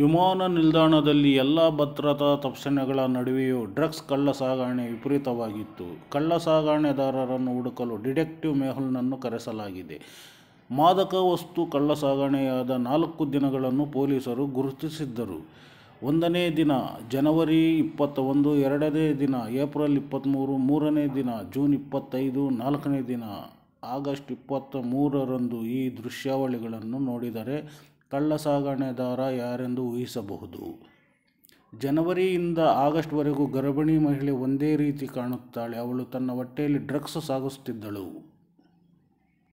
ವಿಮಾನ ನಿಲ್ದಾಣದಲ್ಲಿ ಎಲ್ಲ ಭದ್ರತಾ ತಪಾಸಣೆಗಳ ನಡುವೆಯೂ ಡ್ರಗ್ಸ್ ಕಳ್ಳ ಸಾಗಾಣೆ ವಿಪರೀತವಾಗಿತ್ತು ಕಳ್ಳಸಾಗಣೆದಾರರನ್ನು ಹುಡುಕಲು ಡಿಟೆಕ್ಟಿವ್ ಮೆಹುಲ್ನನ್ನು ಕರೆಸಲಾಗಿದೆ ಮಾದಕ ವಸ್ತು ಸಾಗಣೆಯಾದ ನಾಲ್ಕು ದಿನಗಳನ್ನು ಪೊಲೀಸರು ಗುರುತಿಸಿದ್ದರು ಒಂದನೇ ದಿನ ಜನವರಿ ಇಪ್ಪತ್ತ ಒಂದು ಎರಡನೇ ದಿನ ಏಪ್ರಿಲ್ ಇಪ್ಪತ್ತ್ಮೂರು ಮೂರನೇ ದಿನ ಜೂನ್ ಇಪ್ಪತ್ತೈದು ನಾಲ್ಕನೇ ದಿನ ಆಗಸ್ಟ್ ಇಪ್ಪತ್ತ ಮೂರರಂದು ಈ ದೃಶ್ಯಾವಳಿಗಳನ್ನು ನೋಡಿದರೆ ಕಳ್ಳ ಸಾಗಣೆದಾರ ಯಾರೆಂದು ಊಹಿಸಬಹುದು ಜನವರಿಯಿಂದ ಆಗಸ್ಟ್ವರೆಗೂ ಗರ್ಭಿಣಿ ಮಹಿಳೆ ಒಂದೇ ರೀತಿ ಕಾಣುತ್ತಾಳೆ ಅವಳು ತನ್ನ ಹೊಟ್ಟೆಯಲ್ಲಿ ಡ್ರಗ್ಸ್ ಸಾಗಿಸುತ್ತಿದ್ದಳು